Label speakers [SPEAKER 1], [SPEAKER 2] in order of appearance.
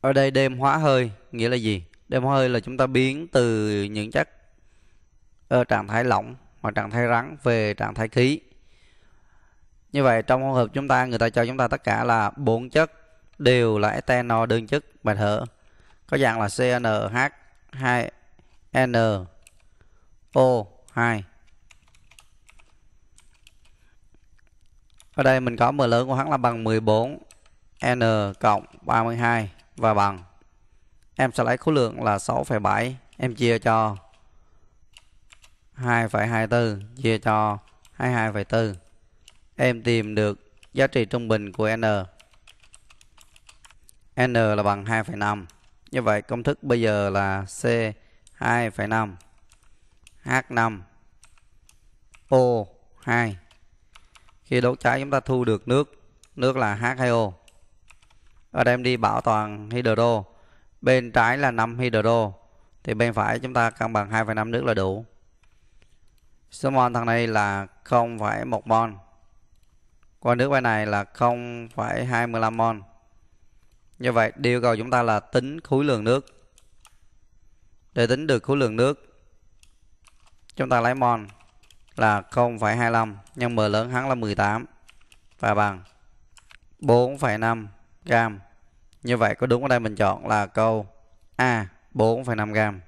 [SPEAKER 1] ở đây đêm hóa hơi nghĩa là gì đêm hóa hơi là chúng ta biến từ những chất ở ờ, trạng thái lỏng hoặc trạng thái rắn về trạng thái khí như vậy trong hỗn hợp chúng ta người ta cho chúng ta tất cả là bốn chất đều là ethanol đơn chất bạch hở có dạng là CNH 2 NO2 Ở đây mình có m lớn của hắn là bằng 14 N cộng 32 và bằng em sẽ lấy khối lượng là 6,7 em chia cho 2,24 chia cho 22,4 em tìm được giá trị trung bình của n n là bằng 2,5 như vậy công thức bây giờ là c 2,5 H5 O2 khi đốt cháy chúng ta thu được nước nước là H2O ở đây em đi bảo toàn hydro bên trái là 5 hydro thì bên phải chúng ta cân bằng 2,5 nước là đủ số mol thằng này là 0,1 mol qua nước bên này là 0,25 mol như vậy điều yêu cầu chúng ta là tính khối lượng nước để tính được khối lượng nước chúng ta lấy mol là 0,25 nhân m lớn hắn là 18 và bằng 4,5 gram. Như vậy có đúng ở đây mình chọn là câu A 4,5 gram.